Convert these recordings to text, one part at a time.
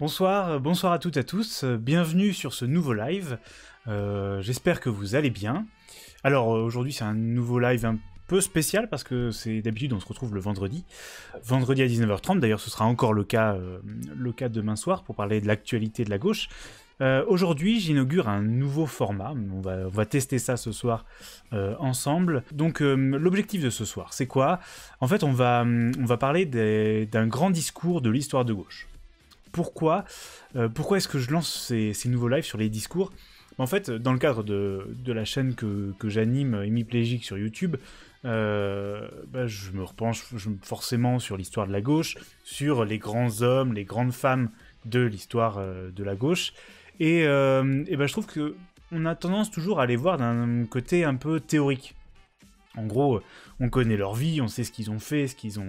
Bonsoir, euh, bonsoir à toutes et à tous, euh, bienvenue sur ce nouveau live. Euh, j'espère que vous allez bien. Alors aujourd'hui c'est un nouveau live un peu spécial parce que c'est d'habitude on se retrouve le vendredi. Vendredi à 19h30, d'ailleurs ce sera encore le cas, le cas demain soir pour parler de l'actualité de la gauche. Aujourd'hui, j'inaugure un nouveau format. On va, tester ça ce soir ensemble. Donc, l'objectif de ce soir, c'est quoi En fait, on va, on va parler d'un grand discours de l'histoire de gauche pourquoi, euh, pourquoi est-ce que je lance ces, nouveaux lives sur les discours En fait, dans le cadre de, la chaîne que, j'anime, Hémiplégique sur YouTube, euh, bah, je me repenche forcément sur l'histoire de la gauche, sur les grands hommes, les grandes femmes de l'histoire euh, de la gauche. Et, bah, je trouve que on a tendance toujours à les voir d'un côté un peu théorique. En gros, on connaît leur vie, on sait ce qu'ils ont fait, ce qu'ils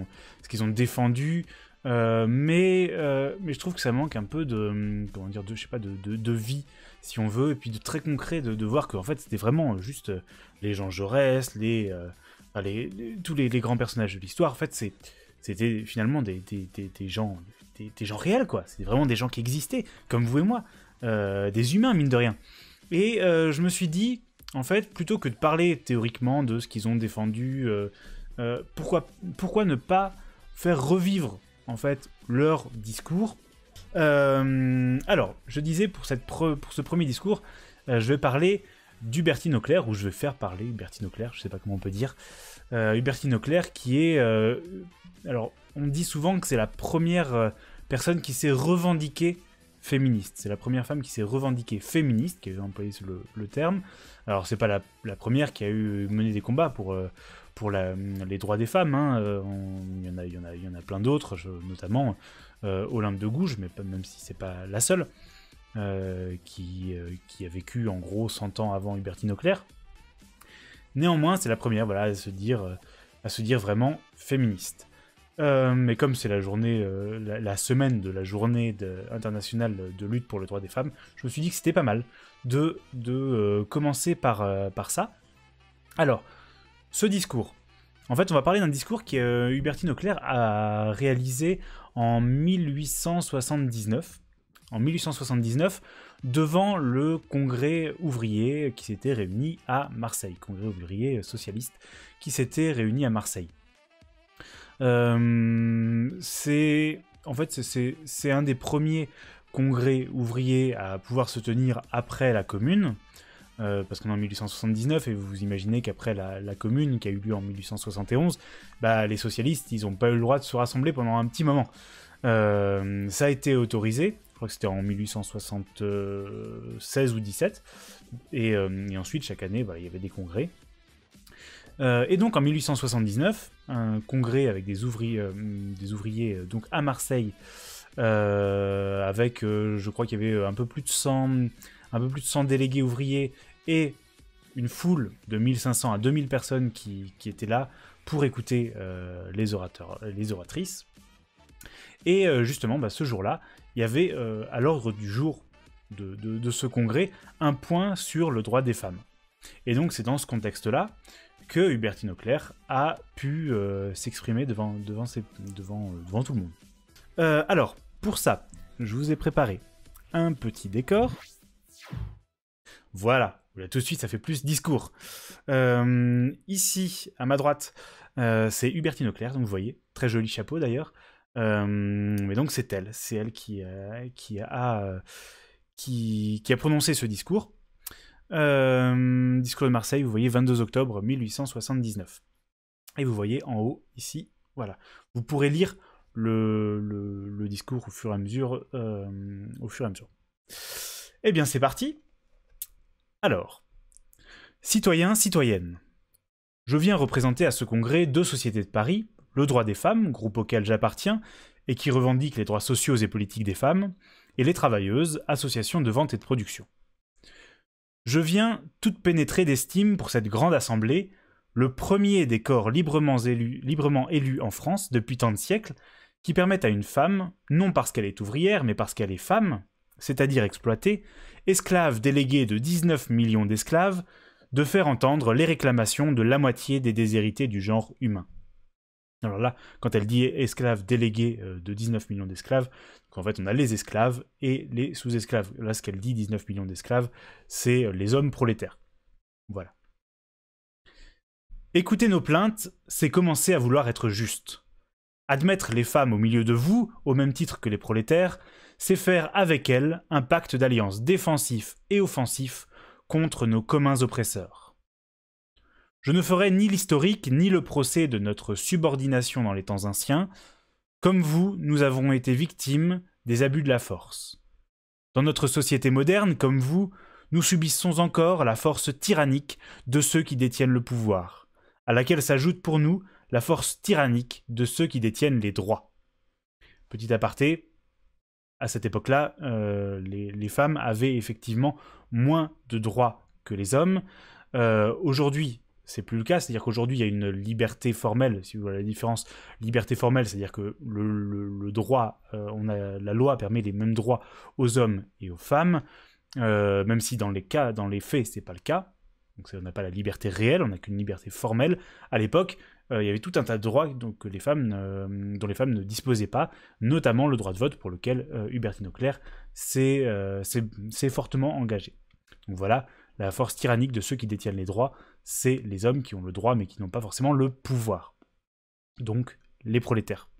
ont défendu, euh, mais, euh, mais je trouve que ça manque un peu de, hum, comment dire, de, je sais pas, de, de, vie, si on veut, et puis de très concret, de, de voir que en fait, c'était vraiment juste euh, les gens Jaurès, reste, les, tous les, grands personnages de l'histoire. En fait, c'est, c'était finalement des, des, des, gens, des, gens réels, quoi. C'était vraiment des gens qui existaient, comme vous et moi, des humains, mine de rien. Et je me suis dit, en fait, plutôt que de parler théoriquement de ce qu'ils ont défendu, pourquoi, pourquoi ne pas faire revivre en fait leur discours. Euh, alors, je disais pour, cette pour ce premier discours, euh, je vais parler d'hubertine Auclair, ou je vais faire parler Hubertine Auclair, je sais pas comment on peut dire. Euh, Hubertine Auclair qui est... alors, on dit souvent que c'est la première personne qui s'est revendiquée féministe. C'est la première femme qui s'est revendiquée féministe, qui a employé le, terme. Alors c'est pas la, première qui a eu mené des combats pour, pour les droits des femmes. Hein, euh, il, y en a, y en a, y en a plein d'autres, notamment euh, Olympe de Gouges, mais même si c'est pas la seule, euh, qui, qui, a vécu en gros 100 ans avant Hubertine Auclair. Néanmoins, c'est la première voilà, à, se dire, à se dire vraiment féministe. mais comme c'est la journée, la, semaine de la journée internationale de lutte pour le droit des femmes, je me suis dit que c'était pas mal de, de commencer par, par ça. Alors, ce discours. En fait, on va parler d'un discours que euh, Hubertine Auclair a réalisé en 1879. En 1879, devant le congrès ouvrier qui s'était réuni à Marseille, congrès ouvrier socialiste qui s'était réuni à Marseille. Euh, c'est en fait c'est un des premiers congrès ouvriers à pouvoir se tenir après la commune. Euh, parce qu'on est en 1879, et vous imaginez qu'après la, commune qui a eu lieu en 1871, bah, les socialistes, ils n'ont pas eu le droit de se rassembler pendant un petit moment. Euh, ça a été autorisé, je crois que c'était en 1876 ou 17, euh, et, ensuite, chaque année, bah, il y avait des congrès. et donc en 1879, un congrès avec des ouvriers, des ouvriers donc à Marseille, avec je crois qu'il y avait un peu plus de 100, un peu plus de 100 délégués ouvriers et une foule de 1500 à 2000 personnes qui, étaient là pour écouter euh, les orateurs, les oratrices. Et euh, justement, bah, ce jour-là, il y avait euh, à l'ordre du jour de, ce congrès un point sur le droit des femmes. Et donc c'est dans ce contexte-là que Hubertine Auclair a pu s'exprimer devant, devant, devant, tout le monde. alors, pour ça, je vous ai préparé un petit décor. Voilà. tout de suite, ça fait plus discours. Euh, ici, à ma droite, euh, c'est Hubertine Auclair, donc vous voyez, très joli chapeau d'ailleurs. Euh, mais donc c'est elle, c'est elle qui, a, prononcé ce discours. discours de Marseille, vous voyez, 22 octobre 1879. Et vous voyez en haut, ici, voilà. Vous pourrez lire le, discours au fur et à mesure. au fur et à mesure. Eh bien, c'est parti. Alors, citoyens, citoyennes, je viens représenter à ce congrès deux sociétés de Paris, le droit des femmes, groupe auquel j'appartiens, et qui revendique les droits sociaux et politiques des femmes, et les travailleuses, associations de vente et de production. Je viens toute pénétrée d'estime pour cette grande assemblée, le premier des corps librement élus, librement élus en France depuis tant de siècles, qui permettent à une femme, non parce qu'elle est ouvrière, mais parce qu'elle est femme, c'est-à-dire exploiter, esclaves délégués de 19 millions d'esclaves, de faire entendre les réclamations de la moitié des déshérités du genre humain. Alors là, quand elle dit esclaves délégués euh, de 19 millions d'esclaves, en fait on a les esclaves et les sous-esclaves. Là, ce qu'elle dit, 19 millions d'esclaves, c'est euh, les hommes prolétaires. Voilà. Écouter nos plaintes, c'est commencer à vouloir être juste. Admettre les femmes au milieu de vous, au même titre que les prolétaires, c'est faire avec elle un pacte d'alliance défensif et offensif contre nos communs oppresseurs. Je ne ferai ni l'historique ni le procès de notre subordination dans les temps anciens. Comme vous, nous avons été victimes des abus de la force. Dans notre société moderne, comme vous, nous subissons encore la force tyrannique de ceux qui détiennent le pouvoir, à laquelle s'ajoute pour nous la force tyrannique de ceux qui détiennent les droits. Petit aparté, à cette époque-là, euh, les, femmes avaient effectivement moins de droits que les hommes. Euh, aujourd'hui, c'est plus le cas, c'est-à-dire qu'aujourd'hui, il y a une liberté formelle, si vous voyez la différence. Liberté formelle, c'est-à-dire que le, droit, euh, on a, la loi permet les mêmes droits aux hommes et aux femmes, même si dans les cas, dans les faits, c'est pas le cas. Donc on n'a pas la liberté réelle, on n'a qu'une liberté formelle. À l'époque, euh, il y avait tout un tas de droits les femmes, dont les femmes ne disposaient pas, notamment le droit de vote pour lequel euh, Hubertine Auclair euh, s'est fortement engagée. Donc voilà, la force tyrannique de ceux qui détiennent les droits, c'est les hommes qui ont le droit mais qui n'ont pas forcément le pouvoir. Donc les prolétaires.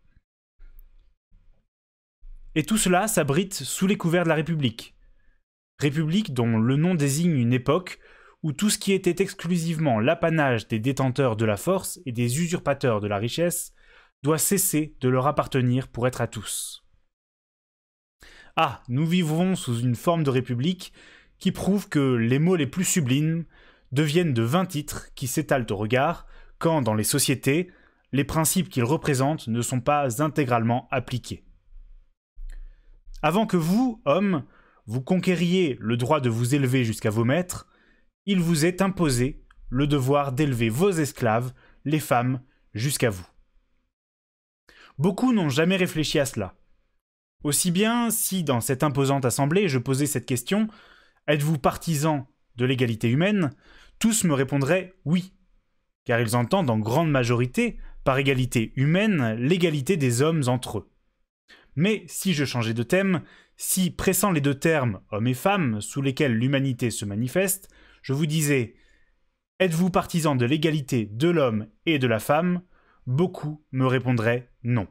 Et tout cela s'abrite sous les couverts de la République. République dont le nom désigne une époque où tout ce qui était exclusivement l'apanage des détenteurs de la force et des usurpateurs de la richesse doit cesser de leur appartenir pour être à tous. Ah, nous vivons sous une forme de république qui prouve que les mots les plus sublimes deviennent de vingt titres qui s'étalent au regard, quand dans les sociétés, les principes qu'ils représentent ne sont pas intégralement appliqués. Avant que vous, hommes, vous conquériez le droit de vous élever jusqu'à vos maîtres, il vous est imposé le devoir d'élever vos esclaves, les femmes, jusqu'à vous. Beaucoup n'ont jamais réfléchi à cela. Aussi bien si, dans cette imposante assemblée, je posais cette question Êtes-vous partisans de l'égalité humaine tous me répondraient oui, car ils entendent en grande majorité, par égalité humaine, l'égalité des hommes entre eux. Mais si je changeais de thème, si pressant les deux termes homme et femme sous lesquels l'humanité se manifeste, je vous disais Êtes-vous partisan de l'égalité de l'homme et de la femme Beaucoup me répondraient non.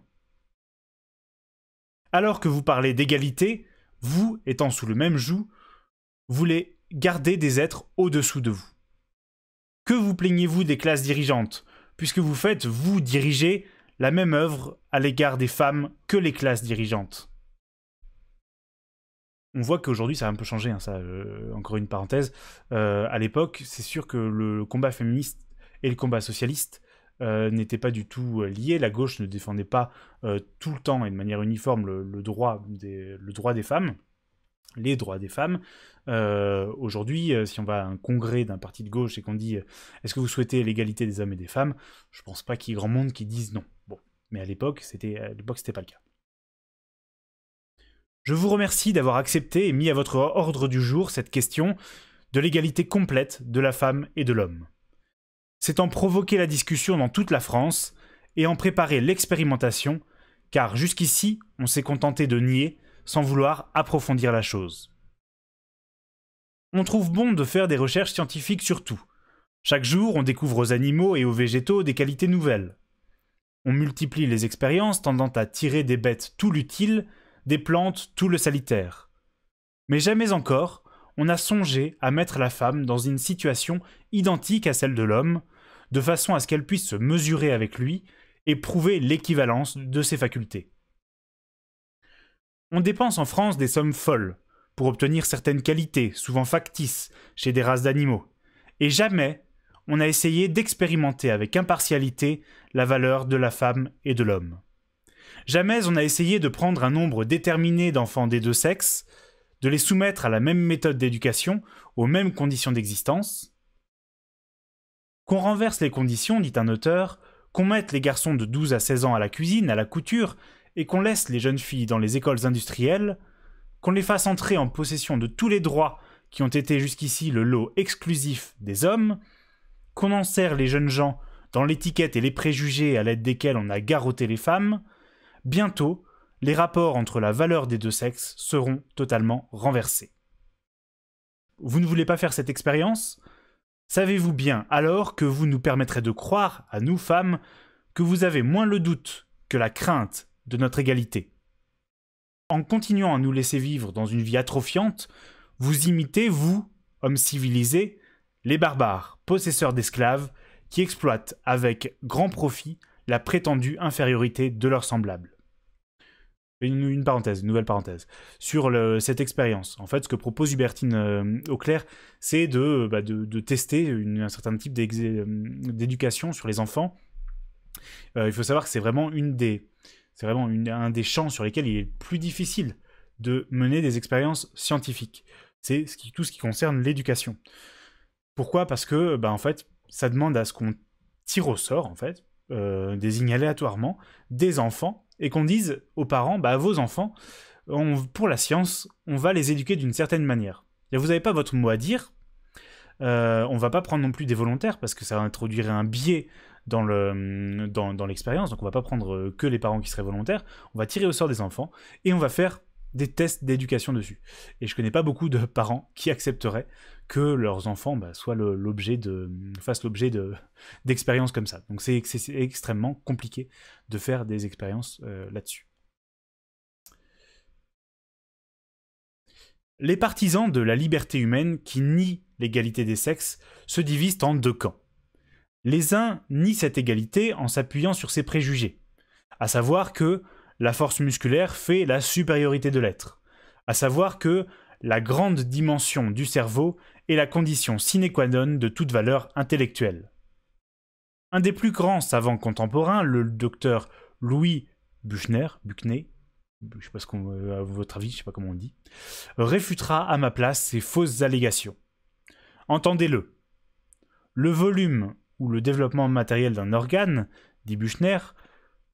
Alors que vous parlez d'égalité, vous, étant sous le même joug, voulez garder des êtres au-dessous de vous. Que vous plaignez-vous des classes dirigeantes, puisque vous faites, vous, diriger, la même œuvre à l'égard des femmes que les classes dirigeantes on voit qu'aujourd'hui ça a un peu changé, hein, ça, euh, encore une parenthèse. Euh, à l'époque, c'est sûr que le combat féministe et le combat socialiste euh, n'étaient pas du tout liés. La gauche ne défendait pas tout le temps et de manière uniforme le, droit, des, le droit des femmes, les droits des femmes. Aujourd'hui, si on va à un congrès d'un parti de gauche et qu'on dit est-ce que vous souhaitez l'égalité des hommes et des femmes, je pense pas qu'il y ait grand monde qui dise non. Bon, mais à l'époque, c'était à c'était pas le cas. Je vous remercie d'avoir accepté et mis à votre ordre du jour cette question de l'égalité complète de la femme et de l'homme. C'est en provoquer la discussion dans toute la France et en préparer l'expérimentation, car jusqu'ici, on s'est contenté de nier sans vouloir approfondir la chose. On trouve bon de faire des recherches scientifiques sur tout. Chaque jour, on découvre aux animaux et aux végétaux des qualités nouvelles. On multiplie les expériences tendant à tirer des bêtes tout l'utile des plantes tout le salitaire. Mais jamais encore on a songé à mettre la femme dans une situation identique à celle de l'homme, de façon à ce qu'elle puisse se mesurer avec lui et prouver l'équivalence de ses facultés. On dépense en France des sommes folles pour obtenir certaines qualités, souvent factices, chez des races d'animaux, et jamais on a essayé d'expérimenter avec impartialité la valeur de la femme et de l'homme. Jamais on a essayé de prendre un nombre déterminé d'enfants des deux sexes, de les soumettre à la même méthode d'éducation, aux mêmes conditions d'existence. Qu'on renverse les conditions, dit un auteur, qu'on mette les garçons de 12 à 16 ans à la cuisine, à la couture, et qu'on laisse les jeunes filles dans les écoles industrielles, qu'on les fasse entrer en possession de tous les droits qui ont été jusqu'ici le lot exclusif des hommes, qu'on enserre les jeunes gens dans l'étiquette et les préjugés à l'aide desquels on a garrotté les femmes, bientôt, les rapports entre la valeur des deux sexes seront totalement renversés. Vous ne voulez pas faire cette expérience Savez-vous bien alors que vous nous permettrez de croire, à nous femmes, que vous avez moins le doute que la crainte de notre égalité En continuant à nous laisser vivre dans une vie atrophiante, vous imitez, vous, hommes civilisés, les barbares, possesseurs d'esclaves, qui exploitent avec grand profit la prétendue infériorité de leurs semblables une, parenthèse, une nouvelle parenthèse, sur cette expérience. En fait, ce que propose Hubertine euh, Auclair, c'est de, euh, bah, tester un certain type euh, d'éducation sur les enfants. il faut savoir que c'est vraiment, une des, c'est vraiment un des champs sur lesquels il est plus difficile de mener des expériences scientifiques. C'est tout ce qui concerne l'éducation. Pourquoi Parce que, bah, en fait, ça demande à ce qu'on tire au sort, en fait, désigne aléatoirement des enfants et qu'on dise aux parents, bah, à vos enfants, pour la science, on va les éduquer d'une certaine manière. vous n'avez pas votre mot à dire, on euh, on va pas prendre non plus des volontaires parce que ça introduirait un biais dans l'expérience, le, dans, dans donc on va pas prendre que les parents qui seraient volontaires, on va tirer au sort des enfants et on va faire des tests d'éducation dessus. Et je connais pas beaucoup de parents qui accepteraient que leurs enfants bah, soient l'objet de, fassent l'objet d'expériences comme ça. Donc c'est extrêmement compliqué de faire des expériences euh, là-dessus. Les partisans de la liberté humaine qui nient l'égalité des sexes se divisent en deux camps. Les uns nient cette égalité en s'appuyant sur ses préjugés, à savoir que la force musculaire fait la supériorité de l'être. À savoir que la grande dimension du cerveau est la condition sine qua non de toute valeur intellectuelle. Un des plus grands savants contemporains, le docteur Louis Buchner, Buchner, je sais pas ce qu'on, euh, à votre avis, je sais pas comment on dit, réfutera à ma place ces fausses allégations. Entendez-le. Le volume ou le développement matériel d'un organe, dit Buchner,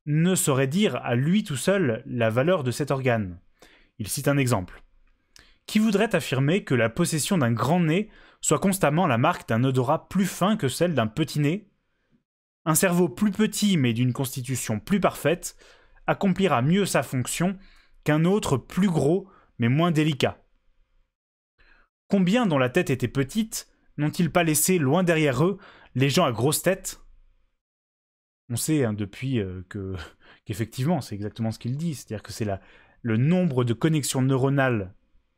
ne saurait dire à lui tout seul la valeur de cet organe. Il cite un exemple. Qui voudrait affirmer que la possession d'un grand nez soit constamment la marque d'un odorat plus fin que celle d'un petit nez Un cerveau plus petit mais d'une constitution plus parfaite accomplira mieux sa fonction qu'un autre plus gros mais moins délicat. Combien dont la tête était petite n'ont-ils pas laissé loin derrière eux les gens à grosse tête on sait hein, depuis euh, que qu'effectivement, c'est exactement ce qu'il dit, c'est-à-dire que c'est le nombre de connexions neuronales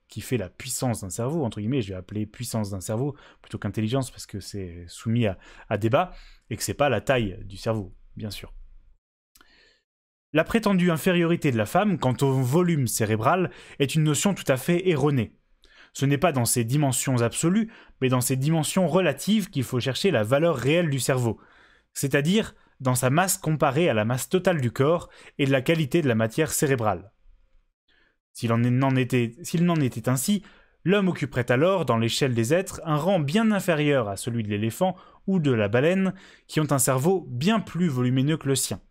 qui fait la puissance d'un cerveau, entre guillemets, je vais appeler puissance d'un cerveau plutôt qu'intelligence parce que c'est soumis à, débat et que c'est pas la taille du cerveau, bien sûr. La prétendue infériorité de la femme quant au volume cérébral est une notion tout à fait erronée. Ce n'est pas dans ses dimensions absolues, mais dans ses dimensions relatives qu'il faut chercher la valeur réelle du cerveau, c'est-à-dire dans sa masse comparée à la masse totale du corps et de la qualité de la matière cérébrale. S'il n'en était, ainsi, l'homme occuperait alors, dans l'échelle des êtres, un rang bien inférieur à celui de l'éléphant ou de la baleine, qui ont un cerveau bien plus volumineux que le sien.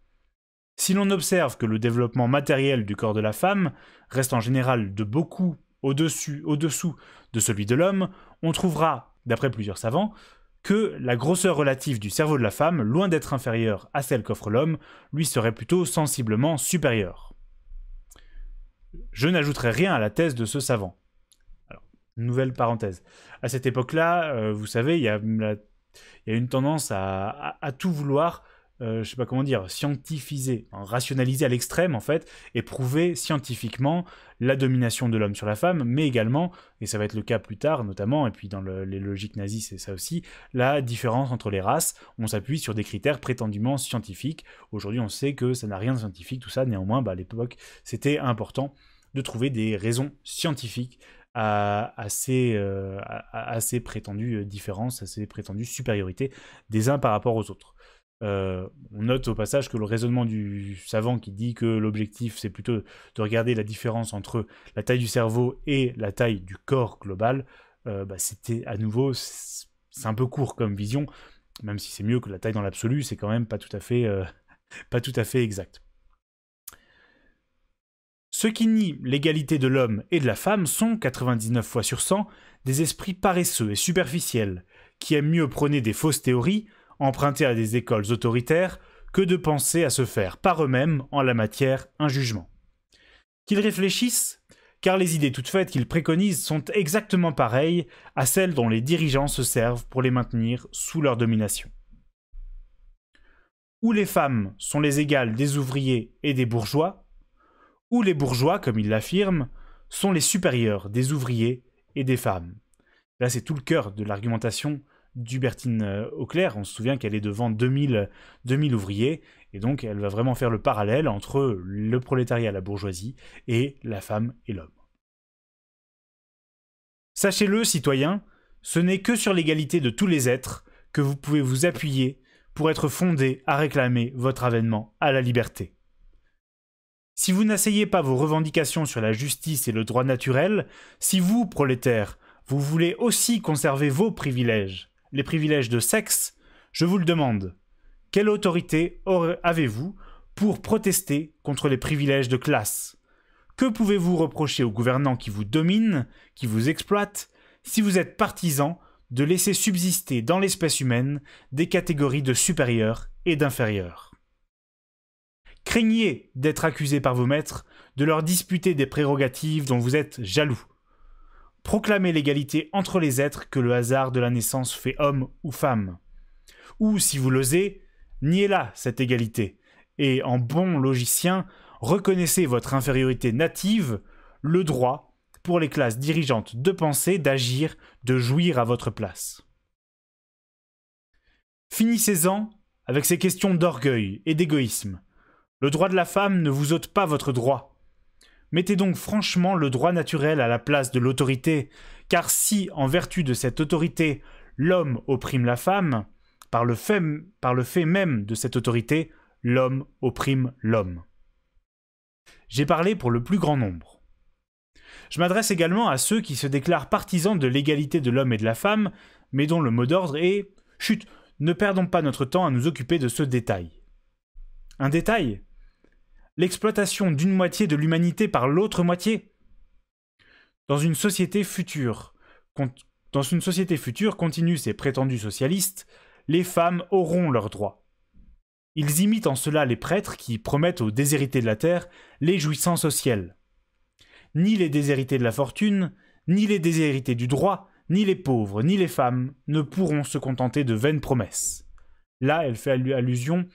Si l'on observe que le développement matériel du corps de la femme reste en général de beaucoup au-dessus, au-dessous de celui de l'homme, on trouvera, d'après plusieurs savants, que la grosseur relative du cerveau de la femme, loin d'être inférieure à celle qu'offre l'homme, lui serait plutôt sensiblement supérieure. Je n'ajouterai rien à la thèse de ce savant. Alors, nouvelle parenthèse. À cette époque-là, euh, vous savez, il y, a une tendance à tout vouloir je euh, je sais pas comment dire, scientifiser, hein, rationaliser à l'extrême en fait, et prouver scientifiquement la domination de l'homme sur la femme, mais également, et ça va être le cas plus tard notamment, et puis dans les logiques nazies c'est ça aussi, la différence entre les races, on s'appuie sur des critères prétendument scientifiques, aujourd'hui on sait que ça n'a rien de scientifique, tout ça, néanmoins bah, à l'époque c'était important de trouver des raisons scientifiques à, euh, ces, prétendues euh, différences, à ces prétendues supériorités des uns par rapport aux autres. Euh, on note au passage que le raisonnement du savant qui dit que l'objectif c'est plutôt de regarder la différence entre la taille du cerveau et la taille du corps global, euh, bah, c'était à nouveau c'est un peu court comme vision, même si c'est mieux que la taille dans l'absolu, c'est quand même pas tout à fait euh, pas tout à fait exact. Ceux qui nient l'égalité de l'homme et de la femme sont, 99 fois sur 100, des esprits paresseux et superficiels, qui aiment mieux prôner des fausses théories empruntés à des écoles autoritaires que de penser à se faire par eux-mêmes en la matière un jugement. Qu'ils réfléchissent, car les idées toutes faites qu'ils préconisent sont exactement pareilles à celles dont les dirigeants se servent pour les maintenir sous leur domination. Ou les femmes sont les égales des ouvriers et des bourgeois, ou les bourgeois, comme ils l'affirment, sont les supérieurs des ouvriers et des femmes. Là, c'est tout le cœur de l'argumentation d'Hubertine euh, Auclair. On se souvient qu'elle est devant 2000, ouvriers, et donc elle va vraiment faire le parallèle entre le prolétariat, la bourgeoisie, et la femme et l'homme. Sachez-le, citoyens, ce n'est que sur l'égalité de tous les êtres que vous pouvez vous appuyer pour être fondé à réclamer votre avènement à la liberté. Si vous n'asseyez pas vos revendications sur la justice et le droit naturel, si vous, prolétaires, vous voulez aussi conserver vos privilèges, les privilèges de sexe, je vous le demande, quelle autorité avez-vous pour protester contre les privilèges de classe Que pouvez-vous reprocher aux gouvernants qui vous dominent, qui vous exploitent, si vous êtes partisan de laisser subsister dans l'espèce humaine des catégories de supérieurs et d'inférieurs Craignez d'être accusé par vos maîtres de leur disputer des prérogatives dont vous êtes jaloux Proclamez l'égalité entre les êtres que le hasard de la naissance fait homme ou femme. Ou, si vous l'osez, niez-la, cette égalité, et, en bon logicien, reconnaissez votre infériorité native, le droit, pour les classes dirigeantes de penser, d'agir, de jouir à votre place. Finissez-en avec ces questions d'orgueil et d'égoïsme. Le droit de la femme ne vous ôte pas votre droit. Mettez donc franchement le droit naturel à la place de l'autorité, car si, en vertu de cette autorité, l'homme opprime la femme, par le fait, par le fait même de cette autorité, l'homme opprime l'homme. J'ai parlé pour le plus grand nombre. Je m'adresse également à ceux qui se déclarent partisans de l'égalité de l'homme et de la femme, mais dont le mot d'ordre est Chut, ne perdons pas notre temps à nous occuper de ce détail. Un détail l'exploitation d'une moitié de l'humanité par l'autre moitié. Dans une société future, dans une société future, continuent ces prétendus socialistes, les femmes auront leurs droits. Ils imitent en cela les prêtres qui promettent aux déshérités de la terre les jouissances au ciel. Ni les déshérités de la fortune, ni les déshérités du droit, ni les pauvres, ni les femmes ne pourront se contenter de vaines promesses. Là, elle fait allusion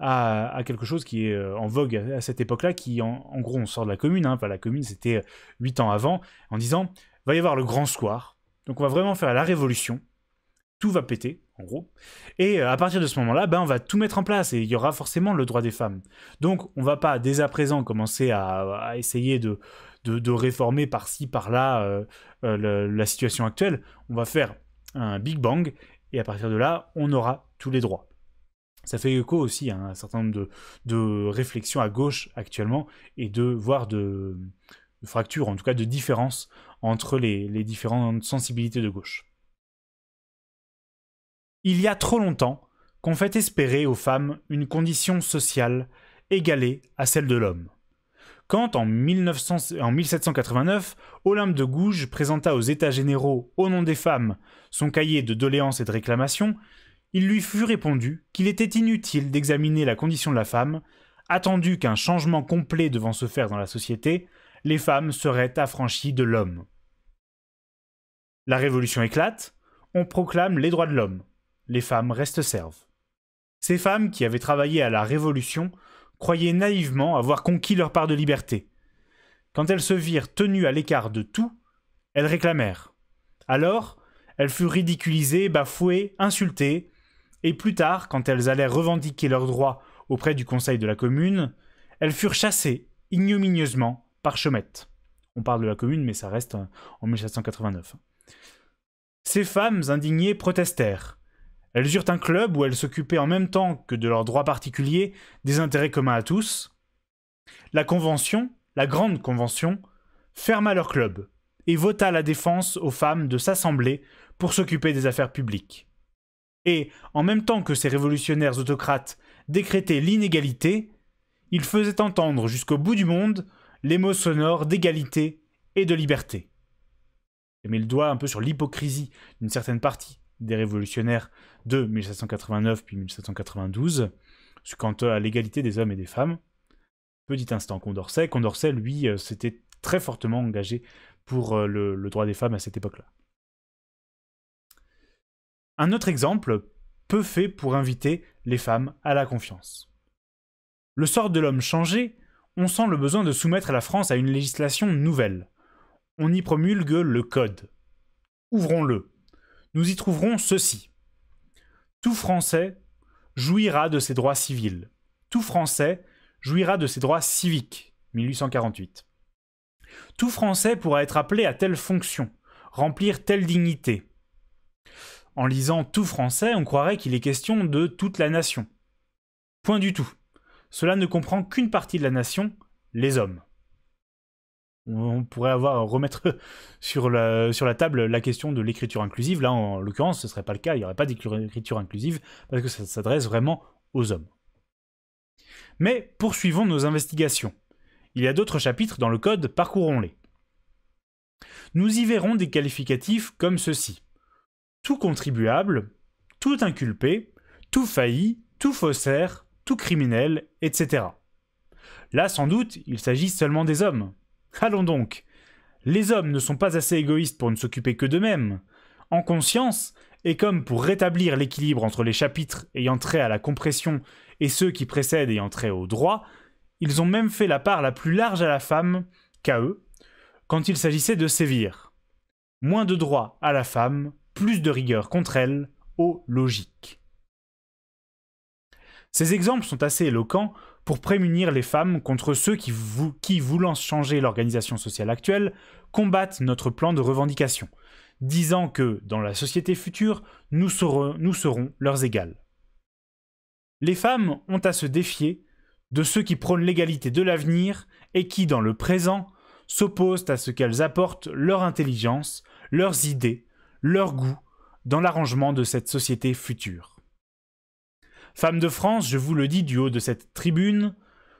à, quelque chose qui est euh, en vogue à, cette époque-là, qui en, gros on sort de la commune, hein. enfin, la commune c'était 8 euh, ans avant, en disant va y avoir le grand square, donc on va vraiment faire la révolution, tout va péter, en gros. Et euh, à partir de ce moment-là, ben, on va tout mettre en place et il y aura forcément le droit des femmes. Donc on va pas dès à présent commencer à, essayer de, réformer par-ci, par-là la situation actuelle. On va faire un Big Bang et à partir de là, on aura tous les droits ça fait écho aussi à un certain nombre de, réflexions à gauche actuellement et de voir de, fractures, en tout cas de différences entre les, différentes sensibilités de gauche. Il y a trop longtemps qu'on fait espérer aux femmes une condition sociale égalée à celle de l'homme. Quand, en, en 1789, Olympe de Gouges présenta aux États généraux, au nom des femmes, son cahier de doléances et de réclamations, il lui fut répondu qu'il était inutile d'examiner la condition de la femme, attendu qu'un changement complet devant se faire dans la société, les femmes seraient affranchies de l'homme. La révolution éclate, on proclame les droits de l'homme, les femmes restent serves. Ces femmes qui avaient travaillé à la révolution croyaient naïvement avoir conquis leur part de liberté. Quand elles se virent tenues à l'écart de tout, elles réclamèrent. Alors, elles furent ridiculisées, bafouées, insultées, et plus tard, quand elles allaient revendiquer leurs droits auprès du conseil de la commune, elles furent chassées ignominieusement par Chaumette. On parle de la commune, mais ça reste euh, en 1789. Ces femmes indignées protestèrent. Elles eurent un club où elles s'occupaient en même temps que de leurs droits particuliers des intérêts communs à tous. La Convention, la Grande Convention, ferma leur club et vota la défense aux femmes de s'assembler pour s'occuper des affaires publiques. Et en même temps que ces révolutionnaires autocrates décrétaient l'inégalité, ils faisaient entendre jusqu'au bout du monde les mots sonores d'égalité et de liberté. Et met le doigt un peu sur l'hypocrisie d'une certaine partie des révolutionnaires de 1789 puis 1792, quant à l'égalité des hommes et des femmes. Petit instant, Condorcet. Condorcet, lui, euh, s'était très fortement engagé pour euh, le droit des femmes à cette époque-là. Un autre exemple, peu fait pour inviter les femmes à la confiance. Le sort de l'homme changé, on sent le besoin de soumettre la France à une législation nouvelle. On y promulgue le Code. Ouvrons-le. Nous y trouverons ceci. Tout Français jouira de ses droits civils. Tout Français jouira de ses droits civiques. 1848. Tout Français pourra être appelé à telle fonction, remplir telle dignité, en lisant tout français, on croirait qu'il est question de toute la nation. Point du tout. Cela ne comprend qu'une partie de la nation, les hommes. On pourrait avoir remettre sur la, table la question de l'écriture inclusive. Là, en, l'occurrence, ce ne serait pas le cas. Il n'y aurait pas d'écriture inclusive parce que ça s'adresse vraiment aux hommes. Mais poursuivons nos investigations. Il y a d'autres chapitres dans le code, parcourons-les. Nous y verrons des qualificatifs comme ceci tout contribuable, tout inculpé, tout failli, tout faussaire, tout criminel, etc. Là, sans doute, il s'agit seulement des hommes. Allons donc. Les hommes ne sont pas assez égoïstes pour ne s'occuper que d'eux-mêmes. En conscience, et comme pour rétablir l'équilibre entre les chapitres ayant trait à la compression et ceux qui précèdent ayant trait au droit, ils ont même fait la part la plus large à la femme qu'à eux, quand il s'agissait de sévir. Moins de droits à la femme plus de rigueur contre elles, aux logiques. Ces exemples sont assez éloquents pour prémunir les femmes contre ceux qui, voulant changer l'organisation sociale actuelle, combattent notre plan de revendication, disant que, dans la société future, nous serons leurs égales. Les femmes ont à se défier de ceux qui prônent l'égalité de l'avenir et qui, dans le présent, s'opposent à ce qu'elles apportent leur intelligence, leurs idées leur goût dans l'arrangement de cette société future. Femmes de France, je vous le dis du haut de cette tribune,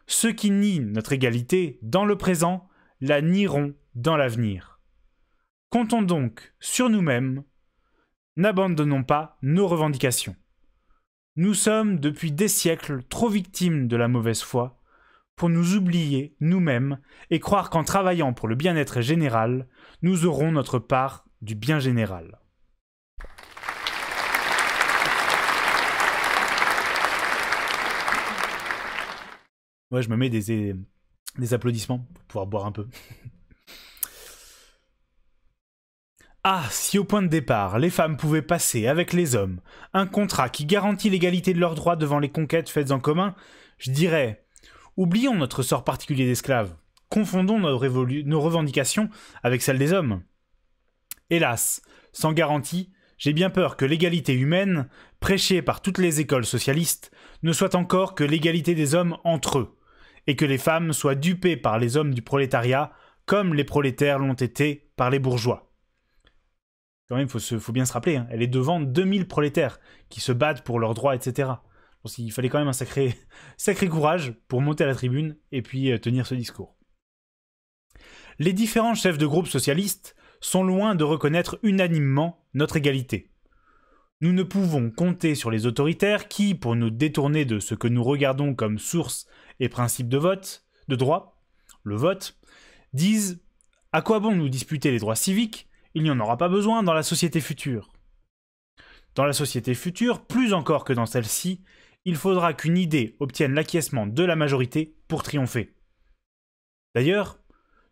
ceux qui nient notre égalité dans le présent la nieront dans l'avenir. Comptons donc sur nous-mêmes, n'abandonnons pas nos revendications. Nous sommes depuis des siècles trop victimes de la mauvaise foi pour nous oublier nous-mêmes et croire qu'en travaillant pour le bien-être général, nous aurons notre part du bien général. Moi, ouais, je me mets des, applaudissements pour pouvoir boire un peu. Ah, si au point de départ, les femmes pouvaient passer, avec les hommes, un contrat qui garantit l'égalité de leurs droits devant les conquêtes faites en commun, je dirais Oublions notre sort particulier d'esclaves, confondons nos revendications avec celles des hommes. Hélas, sans garantie, j'ai bien peur que l'égalité humaine, prêchée par toutes les écoles socialistes, ne soit encore que l'égalité des hommes entre eux, et que les femmes soient dupées par les hommes du prolétariat, comme les prolétaires l'ont été par les bourgeois. Quand même, il faut, bien se rappeler, hein, elle est devant 2000 prolétaires qui se battent pour leurs droits, etc. il fallait quand même un sacré, sacré courage pour monter à la tribune et puis euh, tenir ce discours. Les différents chefs de groupe socialistes sont loin de reconnaître unanimement notre égalité. Nous ne pouvons compter sur les autoritaires qui, pour nous détourner de ce que nous regardons comme source et principe de vote, de droit, le vote, disent à quoi bon nous disputer les droits civiques Il n'y en aura pas besoin dans la société future. Dans la société future, plus encore que dans celle-ci, il faudra qu'une idée obtienne l'acquiescement de la majorité pour triompher. D'ailleurs,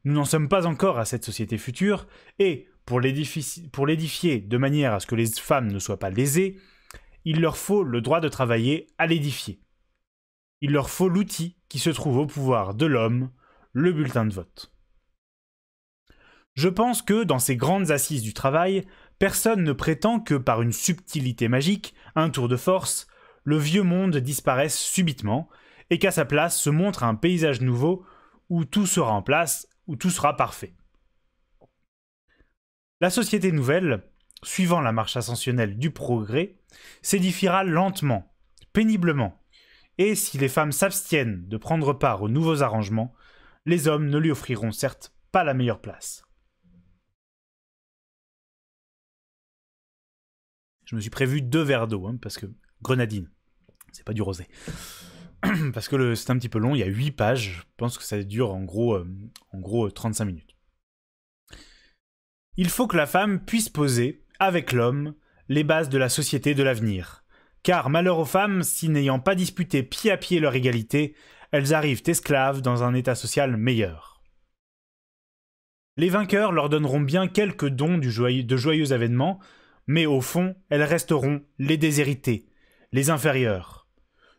nous n'en sommes pas encore à cette société future, et pour l'édifier de manière à ce que les femmes ne soient pas lésées, il leur faut le droit de travailler à l'édifier. Il leur faut l'outil qui se trouve au pouvoir de l'homme, le bulletin de vote. Je pense que, dans ces grandes assises du travail, personne ne prétend que, par une subtilité magique, un tour de force, le vieux monde disparaisse subitement, et qu'à sa place se montre un paysage nouveau où tout sera en place où tout sera parfait. La société nouvelle, suivant la marche ascensionnelle du progrès, s'édifiera lentement, péniblement, et si les femmes s'abstiennent de prendre part aux nouveaux arrangements, les hommes ne lui offriront certes pas la meilleure place. Je me suis prévu deux verres d'eau, hein, parce que grenadine, c'est pas du rosé. parce que c'est un petit peu long, il y a 8 pages, je pense que ça dure en gros, euh, en gros 35 minutes. Il faut que la femme puisse poser, avec l'homme, les bases de la société de l'avenir. Car malheur aux femmes, si n'ayant pas disputé pied à pied leur égalité, elles arrivent esclaves dans un état social meilleur. Les vainqueurs leur donneront bien quelques dons de joyeux événements, mais au fond, elles resteront les déshéritées, les inférieures,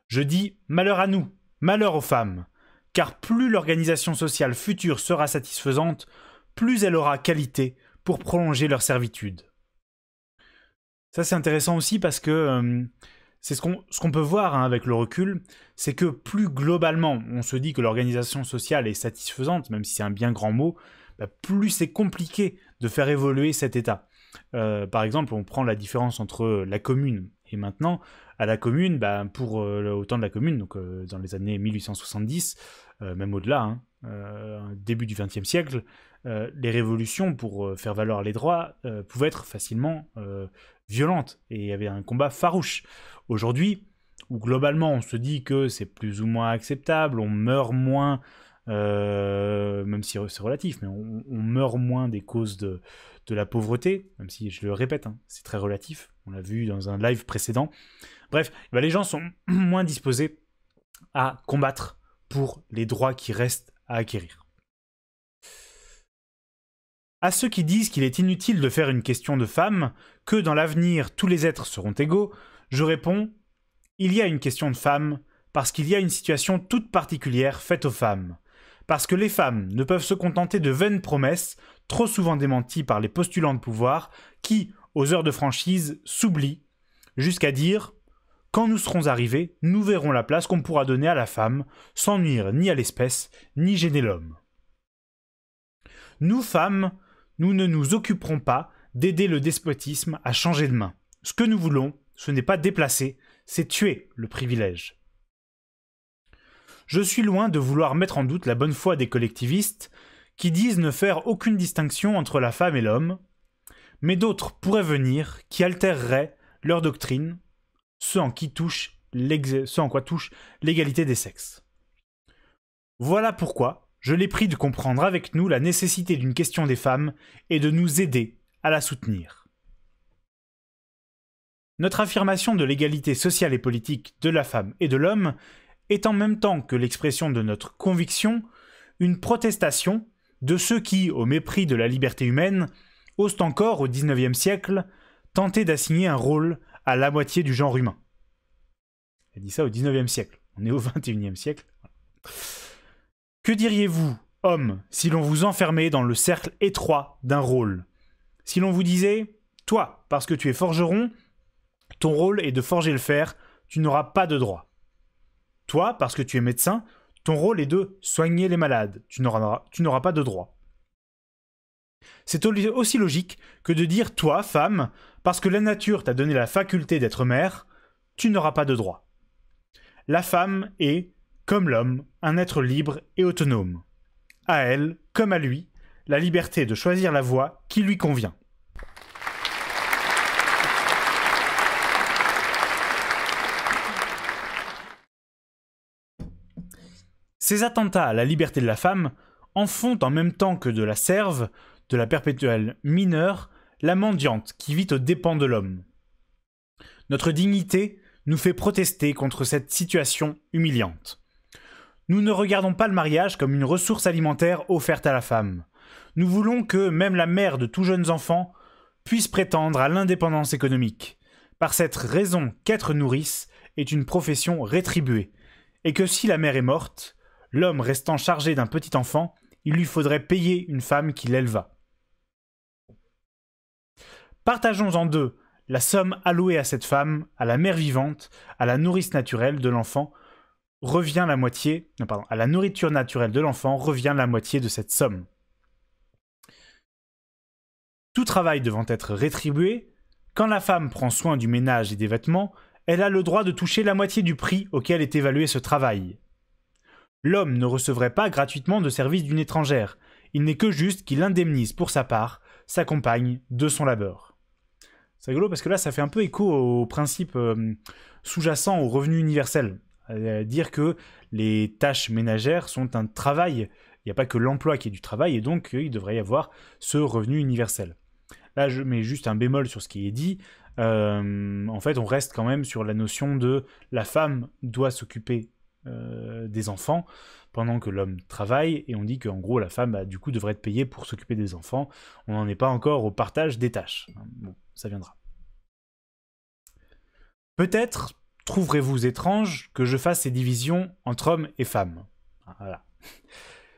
je dis malheur à nous, malheur aux femmes, car plus l'organisation sociale future sera satisfaisante, plus elle aura qualité pour prolonger leur servitude. Ça c'est intéressant aussi parce que euh, c'est ce qu'on peut voir hein, avec le recul, c'est que plus globalement on se dit que l'organisation sociale est satisfaisante, même si c'est un bien grand mot, bah, plus c'est compliqué de faire évoluer cet état. Euh, par exemple, on prend la différence entre la commune et maintenant, à la commune, bah, pour euh, autant temps de la commune, donc euh, dans les années 1870, euh, même au-delà, hein, début du XXe siècle, les révolutions pour faire valoir les droits pouvaient être facilement violentes et il y avait un combat farouche. Aujourd'hui, où globalement on se dit que c'est plus ou moins acceptable, on meurt moins, même si c'est relatif, mais on meurt moins des causes de, de la pauvreté, même si je le répète, hein, c'est très relatif, on l'a vu dans un live précédent. Bref, bah, les gens sont moins disposés à combattre pour les droits qui restent à acquérir. À ceux qui disent qu'il est inutile de faire une question de femme, que dans l'avenir tous les êtres seront égaux, je réponds il y a une question de femme, parce qu'il y a une situation toute particulière faite aux femmes. Parce que les femmes ne peuvent se contenter de vaines promesses trop souvent démenti par les postulants de pouvoir qui, aux heures de franchise, s'oublient, jusqu'à dire Quand nous serons arrivés, nous verrons la place qu'on pourra donner à la femme, sans nuire ni à l'espèce, ni gêner l'homme. Nous, femmes, nous ne nous occuperons pas d'aider le despotisme à changer de main. Ce que nous voulons, ce n'est pas déplacer, c'est tuer le privilège. Je suis loin de vouloir mettre en doute la bonne foi des collectivistes, qui disent ne faire aucune distinction entre la femme et l'homme, mais d'autres pourraient venir qui altéreraient leur doctrine, ce en, qui touche quoi touche l'égalité des sexes. Voilà pourquoi je les prie de comprendre avec nous la nécessité d'une question des femmes et de nous aider à la soutenir. Notre affirmation de l'égalité sociale et politique de la femme et de l'homme est en même temps que l'expression de notre conviction une protestation de ceux qui, au mépris de la liberté humaine, osent encore au XIXe siècle tenter d'assigner un rôle à la moitié du genre humain. Elle dit ça au XIXe siècle, on est au XXIe siècle. Que diriez-vous, homme, si l'on vous enfermait dans le cercle étroit d'un rôle Si l'on vous disait, toi, parce que tu es forgeron, ton rôle est de forger le fer, tu n'auras pas de droit. Toi, parce que tu es médecin, ton rôle est de soigner les malades, tu n'auras pas de droit. C'est aussi logique que de dire toi, femme, parce que la nature t'a donné la faculté d'être mère, tu n'auras pas de droit. La femme est, comme l'homme, un être libre et autonome. À elle, comme à lui, la liberté de choisir la voie qui lui convient. Ces attentats à la liberté de la femme en font en même temps que de la serve, de la perpétuelle mineure, la mendiante qui vit aux dépens de l'homme. Notre dignité nous fait protester contre cette situation humiliante. Nous ne regardons pas le mariage comme une ressource alimentaire offerte à la femme. Nous voulons que même la mère de tout jeunes enfants puisse prétendre à l'indépendance économique, par cette raison qu'être nourrice est une profession rétribuée, et que si la mère est morte, l'homme restant chargé d'un petit enfant, il lui faudrait payer une femme qui l'éleva. Partageons en deux la somme allouée à cette femme, à la mère vivante, à la nourrice naturelle de l'enfant, revient la moitié, pardon, à la nourriture naturelle de l'enfant revient la moitié de cette somme. Tout travail devant être rétribué, quand la femme prend soin du ménage et des vêtements, elle a le droit de toucher la moitié du prix auquel est évalué ce travail l'homme ne recevrait pas gratuitement de service d'une étrangère, il n'est que juste qu'il indemnise pour sa part sa compagne de son labeur. C'est rigolo parce que là, ça fait un peu écho au principe euh, sous-jacent au revenu universel. Euh, dire que les tâches ménagères sont un travail. Il n'y a pas que l'emploi qui est du travail et donc euh, il devrait y avoir ce revenu universel. Là, je mets juste un bémol sur ce qui est dit. en fait, on reste quand même sur la notion de la femme doit s'occuper euh, des enfants pendant que l'homme travaille, et on dit qu'en gros la femme bah, du coup devrait être payée pour s'occuper des enfants. On n'en est pas encore au partage des tâches. Hein, bon, ça viendra. Peut-être trouverez-vous étrange que je fasse ces divisions entre hommes et femmes. Voilà.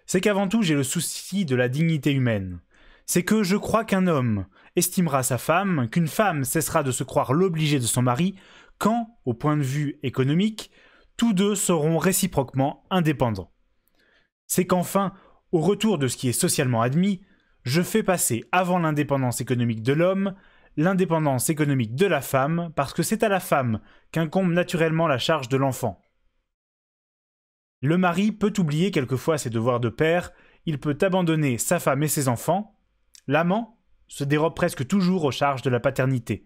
C'est qu'avant tout j'ai le souci de la dignité humaine. C'est que je crois qu'un homme estimera sa femme, qu'une femme cessera de se croire l'obligée de son mari, quand, au point de vue économique, tous deux seront réciproquement indépendants. C'est qu'enfin, au retour de ce qui est socialement admis, je fais passer avant l'indépendance économique de l'homme l'indépendance économique de la femme parce que c'est à la femme qu'incombe naturellement la charge de l'enfant. Le mari peut oublier quelquefois ses devoirs de père, il peut abandonner sa femme et ses enfants, l'amant se dérobe presque toujours aux charges de la paternité.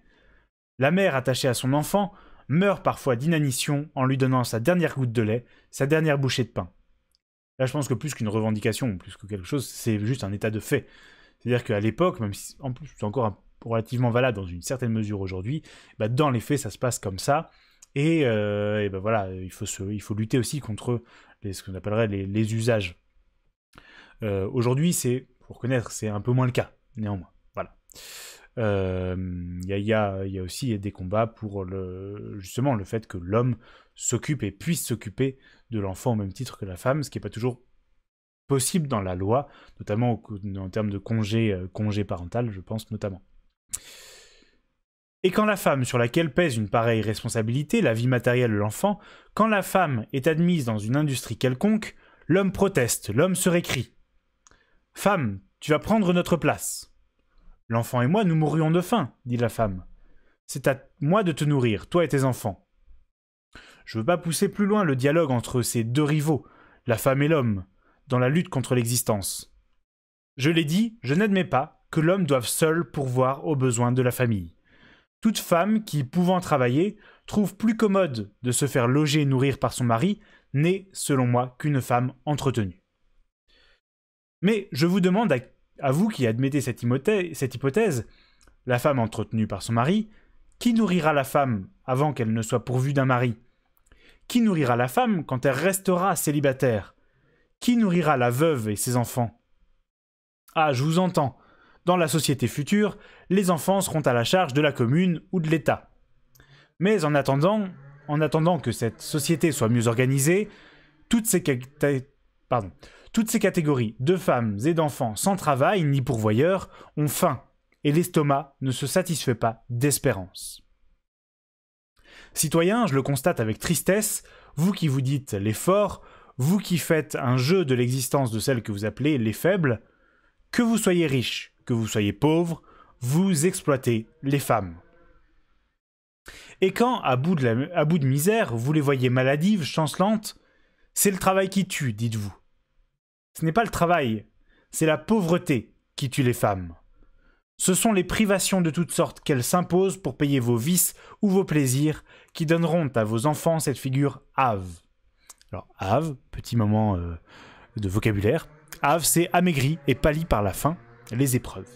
La mère attachée à son enfant meurt parfois d'inanition en lui donnant sa dernière goutte de lait, sa dernière bouchée de pain. Là, je pense que plus qu'une revendication, plus que quelque chose, c'est juste un état de fait. C'est-à-dire qu'à l'époque, même si en plus c'est encore relativement valable dans une certaine mesure aujourd'hui, bah, dans les faits, ça se passe comme ça. Et, ben voilà, il faut, se, il faut lutter aussi contre les, ce qu'on appellerait les, usages. Euh, aujourd'hui, c'est, pour connaître, c'est un peu moins le cas, néanmoins. Voilà. Il y a, aussi des combats pour justement le fait que l'homme s'occupe et puisse s'occuper de l'enfant au même titre que la femme, ce qui n'est pas toujours possible dans la loi, notamment en termes de congé, euh, congé parental, je pense notamment. Et quand la femme, sur laquelle pèse une pareille responsabilité, la vie matérielle de l'enfant, quand la femme est admise dans une industrie quelconque, l'homme proteste, l'homme se récrie. Femme, tu vas prendre notre place. L'enfant et moi, nous mourrions de faim, dit la femme. C'est à moi de te nourrir, toi et tes enfants. Je ne veux pas pousser plus loin le dialogue entre ces deux rivaux, la femme et l'homme, dans la lutte contre l'existence. Je l'ai dit, je n'admets pas que l'homme doive seul pourvoir aux besoins de la famille. Toute femme qui, pouvant travailler, trouve plus commode de se faire loger et nourrir par son mari n'est, selon moi, qu'une femme entretenue. Mais je vous demande à à vous qui admettez cette, hypothèse, la femme entretenue par son mari, qui nourrira la femme avant qu'elle ne soit pourvue d'un mari Qui nourrira la femme quand elle restera célibataire Qui nourrira la veuve et ses enfants Ah, je vous entends. Dans la société future, les enfants seront à la charge de la commune ou de l'État. Mais en attendant, en attendant que cette société soit mieux organisée, toutes ces, Pardon. Toutes ces catégories de femmes et d'enfants sans travail ni pourvoyeurs ont faim, et l'estomac ne se satisfait pas d'espérance. Citoyens, je le constate avec tristesse, vous qui vous dites les forts, vous qui faites un jeu de l'existence de celles que vous appelez les faibles, que vous soyez riches, que vous soyez pauvres, vous exploitez les femmes. Et quand, à bout à bout de misère, vous les voyez maladives, chancelantes, c'est le travail qui tue, dites-vous. Ce n'est pas le travail, c'est la pauvreté qui tue les femmes. Ce sont les privations de toutes sortes qu'elles s'imposent pour payer vos vices ou vos plaisirs qui donneront à vos enfants cette figure Ave. Alors Ave, petit moment euh, de vocabulaire, Ave c'est amaigri et pâli par la faim, les épreuves.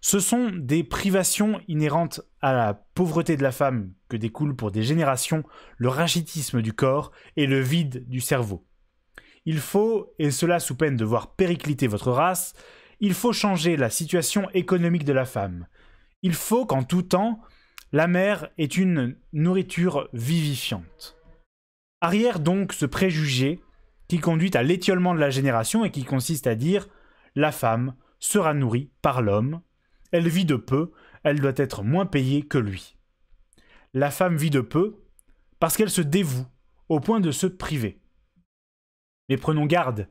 Ce sont des privations inhérentes à la pauvreté de la femme que découlent pour des générations le rachitisme du corps et le vide du cerveau. Il faut, et cela sous peine de voir péricliter votre race, il faut changer la situation économique de la femme. Il faut qu'en tout temps, la mère ait une nourriture vivifiante. Arrière donc ce préjugé qui conduit à l'étiolement de la génération et qui consiste à dire la femme sera nourrie par l'homme, elle vit de peu, elle doit être moins payée que lui. La femme vit de peu parce qu'elle se dévoue au point de se priver. Mais prenons garde.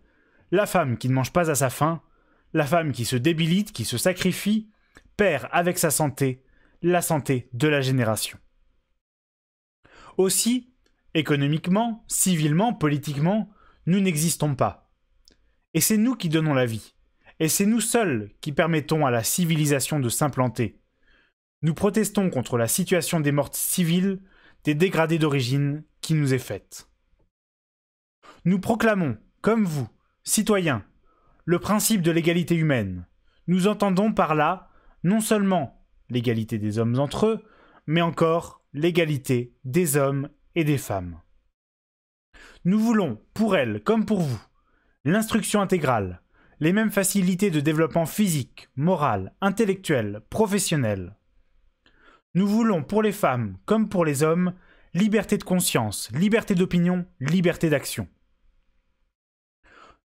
La femme qui ne mange pas à sa faim, la femme qui se débilite, qui se sacrifie, perd avec sa santé la santé de la génération. Aussi, économiquement, civilement, politiquement, nous n'existons pas. Et c'est nous qui donnons la vie. Et c'est nous seuls qui permettons à la civilisation de s'implanter. Nous protestons contre la situation des mortes civiles, des dégradés d'origine qui nous est faite. Nous proclamons, comme vous, citoyens, le principe de l'égalité humaine. Nous entendons par là non seulement l'égalité des hommes entre eux, mais encore l'égalité des hommes et des femmes. Nous voulons, pour elles comme pour vous, l'instruction intégrale, les mêmes facilités de développement physique, moral, intellectuel, professionnel. Nous voulons pour les femmes comme pour les hommes liberté de conscience, liberté d'opinion, liberté d'action.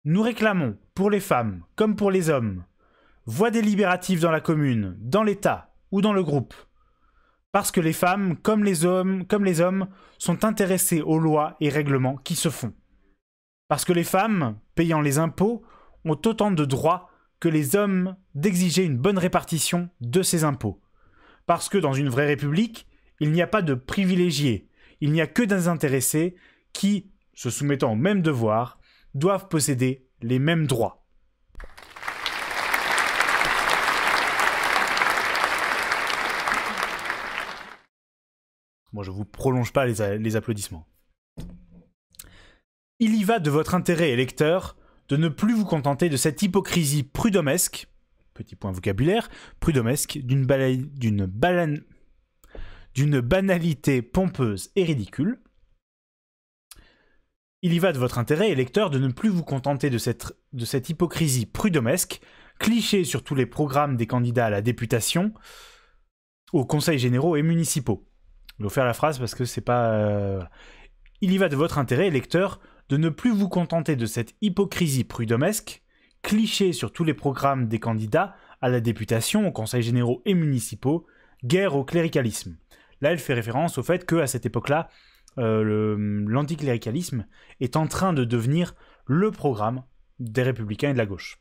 Nous réclamons, pour les femmes comme pour les hommes, voix délibérative dans la commune, dans l'État ou dans le groupe. Parce que les femmes, comme les hommes, comme les hommes, sont intéressées aux lois et règlements qui se font. Parce que les femmes, payant les impôts, ont autant de droits que les hommes d'exiger une bonne répartition de ces impôts. Parce que dans une vraie république, il n'y a pas de privilégiés, il n'y a que des intéressés qui, se soumettant au même devoir, doivent posséder les mêmes droits. Moi, je vous prolonge pas les, applaudissements. Il y va de votre intérêt, électeur, de ne plus vous contenter de cette hypocrisie prudomesque petit point vocabulaire, prudomesque d'une banalité pompeuse et ridicule, il y va de votre intérêt, électeur, de ne plus vous contenter de cette, de cette hypocrisie prudomesque cliché sur tous les programmes des candidats à la députation, aux conseils généraux et municipaux. Je vais faire la phrase parce que c'est pas. Euh, il y va de votre intérêt, électeur, de ne plus vous contenter de cette hypocrisie prudomesque cliché sur tous les programmes des candidats à la députation, aux conseils généraux et municipaux, guerre au cléricalisme. Là, elle fait référence au fait que à cette époque-là, euh, l'anticléricalisme est en train de devenir le programme des républicains et de la gauche.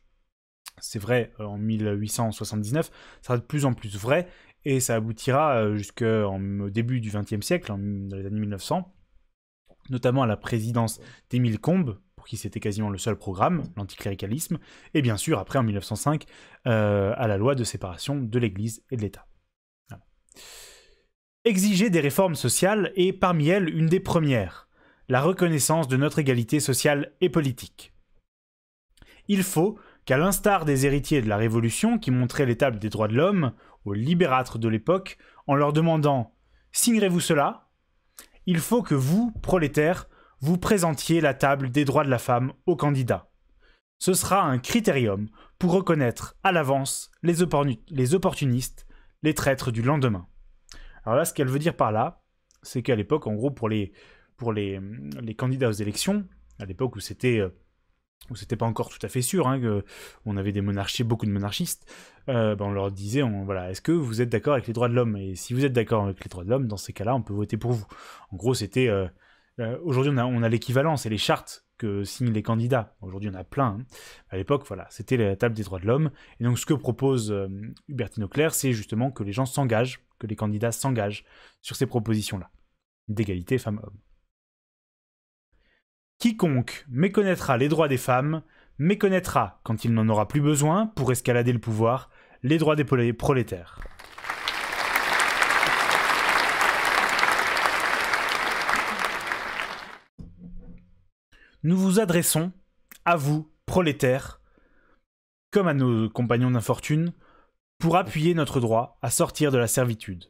C'est vrai euh, en 1879, ça sera de plus en plus vrai et ça aboutira euh, jusqu'au début du XXe siècle, dans les années 1900, notamment à la présidence d'Émile Combes, pour qui c'était quasiment le seul programme, l'anticléricalisme, et bien sûr après en 1905 à la loi de séparation de l'Église et de l'État. Exiger des réformes sociales et parmi elles une des premières, la reconnaissance de notre égalité sociale et politique. Il faut qu'à l'instar des héritiers de la Révolution qui montraient tables des droits de l'homme aux libérâtres de l'époque en leur demandant Signerez-vous cela Il faut que vous, prolétaires, vous présentiez la table des droits de la femme aux candidats. Ce sera un critérium pour reconnaître à l'avance les, opportunistes, les traîtres du lendemain. Alors là, ce qu'elle veut dire par là, c'est qu'à l'époque, en gros, pour les, pour les, candidats aux élections, à l'époque où c'était euh, où c'était pas encore tout à fait sûr, hein, on avait des monarchies, beaucoup de monarchistes, euh, ben, on leur disait, on, voilà, est-ce que vous êtes d'accord avec les droits de l'homme Et si vous êtes d'accord avec les droits de l'homme, dans ces cas-là, on peut voter pour vous. En gros, c'était, euh, aujourd'hui, on a, on a l'équivalent, c'est les chartes que signent les candidats. Aujourd'hui, on a plein. Hein. À l'époque, voilà, c'était la table des droits de l'homme. Et donc, ce que propose euh, Hubertine Auclair, c'est justement que les gens s'engagent, que les candidats s'engagent sur ces propositions-là, d'égalité femmes-hommes. Quiconque méconnaîtra les droits des femmes méconnaîtra, quand il n'en aura plus besoin pour escalader le pouvoir, les droits des prolétaires. nous vous adressons, à vous, prolétaires, comme à nos compagnons d'infortune, pour appuyer notre droit à sortir de la servitude.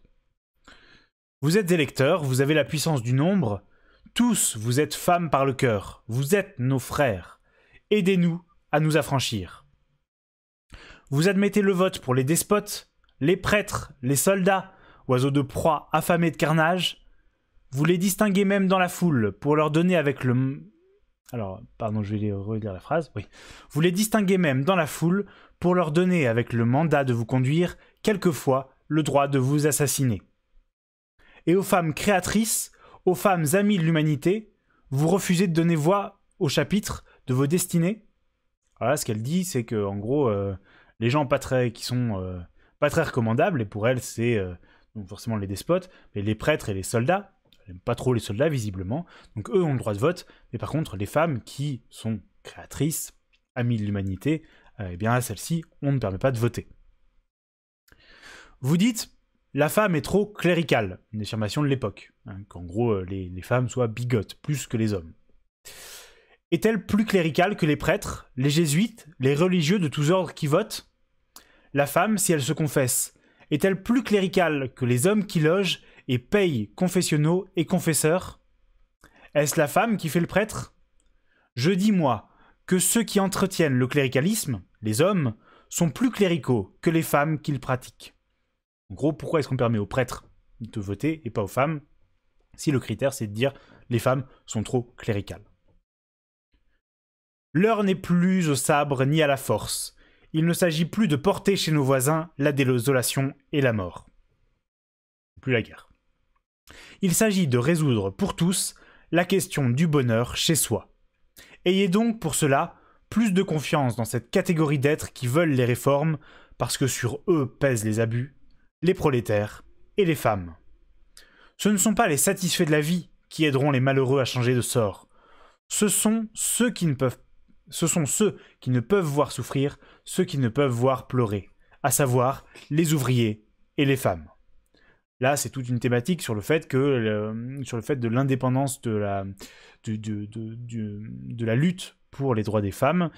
Vous êtes électeurs, vous avez la puissance du nombre, tous vous êtes femmes par le cœur, vous êtes nos frères. Aidez-nous à nous affranchir. Vous admettez le vote pour les despotes, les prêtres, les soldats, oiseaux de proie affamés de carnage. Vous les distinguez même dans la foule pour leur donner avec le alors, pardon, je vais relire la phrase. Oui. Vous les distinguez même dans la foule pour leur donner, avec le mandat de vous conduire, quelquefois le droit de vous assassiner. Et aux femmes créatrices, aux femmes amies de l'humanité, vous refusez de donner voix au chapitre de vos destinées. Voilà, ce qu'elle dit, c'est que en gros, euh, les gens pas très, qui sont euh, pas très recommandables, et pour elle, c'est euh, forcément les despotes, mais les prêtres et les soldats, pas trop les soldats visiblement, donc eux ont le droit de vote, mais par contre les femmes qui sont créatrices, amies de l'humanité, euh, eh bien à celles-ci, on ne permet pas de voter. Vous dites, la femme est trop cléricale, une affirmation de l'époque, hein, qu'en gros euh, les, les femmes soient bigotes plus que les hommes. Est-elle plus cléricale que les prêtres, les jésuites, les religieux de tous ordres qui votent La femme, si elle se confesse, est-elle plus cléricale que les hommes qui logent et paye confessionnaux et confesseurs Est-ce la femme qui fait le prêtre Je dis moi que ceux qui entretiennent le cléricalisme, les hommes, sont plus cléricaux que les femmes qu'ils pratiquent. En gros, pourquoi est-ce qu'on permet aux prêtres de voter et pas aux femmes si le critère c'est de dire les femmes sont trop cléricales L'heure n'est plus au sabre ni à la force. Il ne s'agit plus de porter chez nos voisins la désolation et la mort. Plus la guerre. Il s'agit de résoudre pour tous la question du bonheur chez soi. Ayez donc pour cela plus de confiance dans cette catégorie d'êtres qui veulent les réformes, parce que sur eux pèsent les abus, les prolétaires et les femmes. Ce ne sont pas les satisfaits de la vie qui aideront les malheureux à changer de sort. Ce sont ceux qui ne peuvent, voir souffrir, ceux qui ne peuvent voir pleurer, à savoir les ouvriers et les femmes. Là, c'est toute une thématique sur le fait que sur le fait de l'indépendance de la de, la lutte pour les droits des femmes,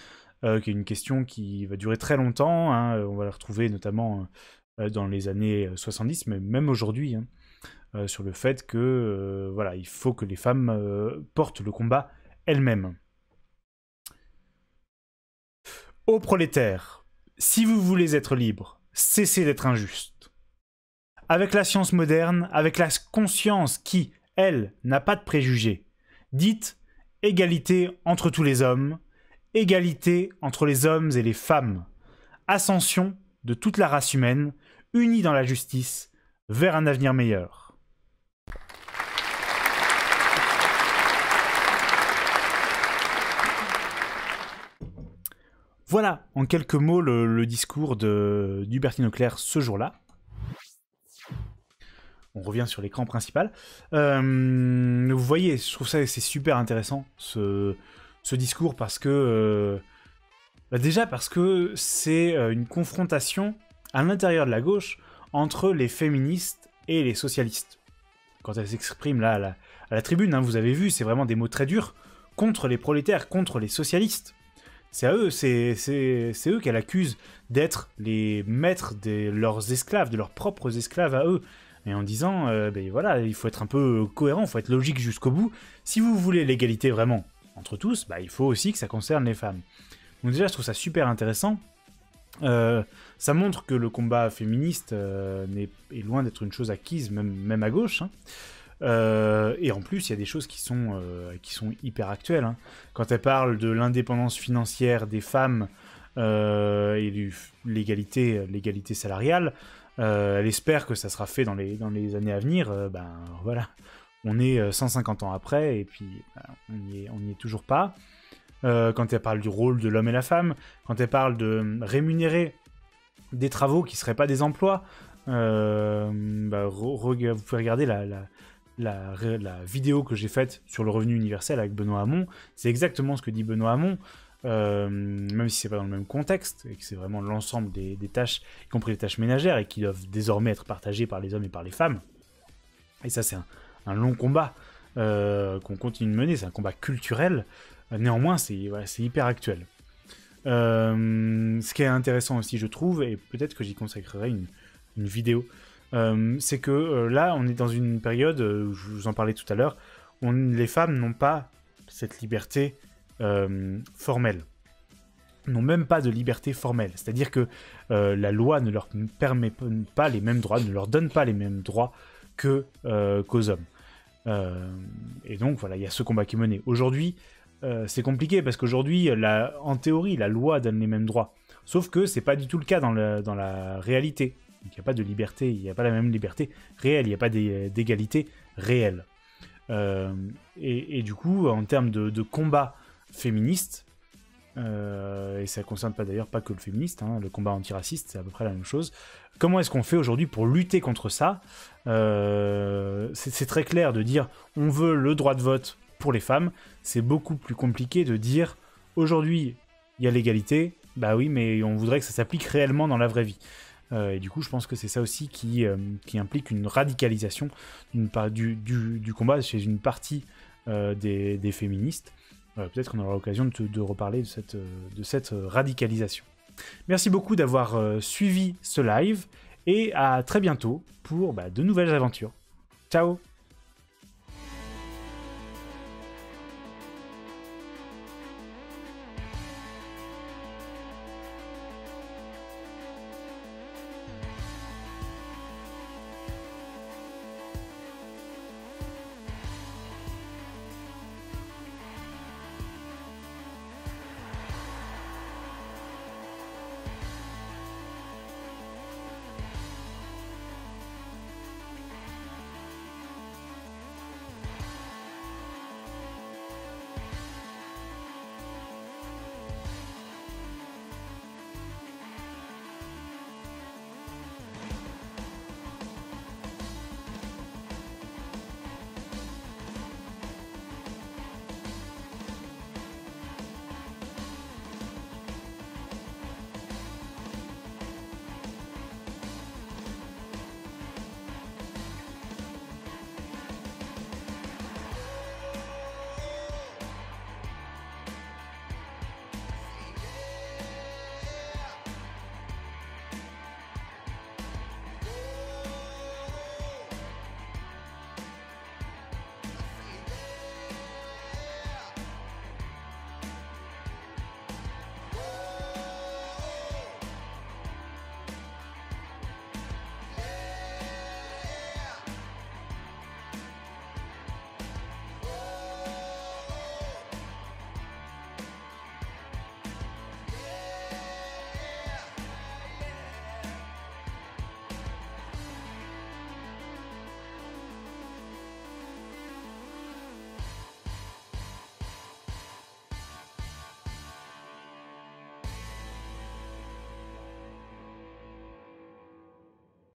euh, qui est une question qui va durer très longtemps. Hein. Euh, on va la retrouver notamment euh, dans les années 70, mais même aujourd'hui, hein. sur le fait que voilà, il faut que les femmes portent le combat elles-mêmes. Ô prolétaires, si vous voulez être libre, cessez d'être injuste avec la science moderne, avec la conscience qui, elle, n'a pas de préjugés. Dites, égalité entre tous les hommes, égalité entre les hommes et les femmes, ascension de toute la race humaine, unie dans la justice, vers un avenir meilleur. Voilà, en quelques mots, le, discours d'Hubertine Auclair ce jour-là on revient sur l'écran principal. Euh, vous voyez, je trouve ça c'est super intéressant ce, ce, discours parce que euh, bah déjà parce que c'est euh, une confrontation à l'intérieur de la gauche entre les féministes et les socialistes. Quand elle s'exprime là à la, tribune, hein, vous avez vu, c'est vraiment des mots très durs contre les prolétaires, contre les socialistes. C'est à eux, c'est eux qu'elle accuse d'être les maîtres de leurs esclaves, de leurs propres esclaves à eux et en disant, euh, ben voilà, il faut être un peu cohérent, il faut être logique jusqu'au bout. Si vous voulez l'égalité vraiment entre tous, bah, il faut aussi que ça concerne les femmes. Donc déjà, je trouve ça super intéressant. Euh, ça montre que le combat féministe euh, est, loin d'être une chose acquise, même, à gauche. Hein. et en plus, il y a des choses qui sont, qui sont hyper actuelles. Hein. Quand elle parle de l'indépendance financière des femmes et l'égalité, l'égalité salariale, euh, elle espère que ça sera fait dans les, dans les années à venir. Euh, ben voilà, on est 150 euh, ans après et puis ben, on n'y est, toujours pas. quand elle parle du rôle de l'homme et la femme, quand elle parle de hum, rémunérer des travaux qui ne seraient pas des emplois, ben, vous pouvez regarder la, la, vidéo que j'ai faite sur le revenu universel avec Benoît Hamon, c'est exactement ce que dit Benoît Hamon. Euh, même si c'est pas dans le même contexte, et que c'est vraiment l'ensemble des, tâches, y compris les tâches ménagères, et qui doivent désormais être partagées par les hommes et par les femmes. Et ça, c'est un, long combat euh, qu'on continue de mener, c'est un combat culturel, néanmoins, c'est hyper actuel. Euh, ce qui est intéressant aussi, je trouve, et peut-être que j'y consacrerai une, une vidéo, c'est que là, on est dans une période, je vous en parlais tout à l'heure, les femmes n'ont pas cette liberté euh, formelles, n'ont même pas de liberté formelle. C'est-à-dire que euh, la loi ne leur permet pas les mêmes droits, ne leur donne pas les mêmes droits que euh, qu'aux hommes. et donc voilà, il y a ce combat qui est mené. Aujourd'hui, c'est compliqué parce qu'aujourd'hui, en théorie, la loi donne les mêmes droits. Sauf que c'est pas du tout le cas dans, la réalité. il n'y a pas de liberté, il n'y a pas la même liberté réelle, il n'y a pas d'égalité réelle. Et, du coup, en termes de, de combat féministe, euh, et ça concerne pas d'ailleurs pas que le féministe, hein, le combat antiraciste, c'est à peu près la même chose. Comment est-ce qu'on fait aujourd'hui pour lutter contre ça euh, C'est très clair de dire on veut le droit de vote pour les femmes, c'est beaucoup plus compliqué de dire aujourd'hui il y a l'égalité, bah oui mais on voudrait que ça s'applique réellement dans la vraie vie. Euh, et du coup je pense que c'est ça aussi qui, implique une radicalisation du, du, combat chez une partie des féministes. Euh, peut-être qu'on aura l'occasion de, reparler de cette, euh, euh, radicalisation. Merci beaucoup d'avoir suivi ce live et à très bientôt pour bah, de nouvelles aventures. Ciao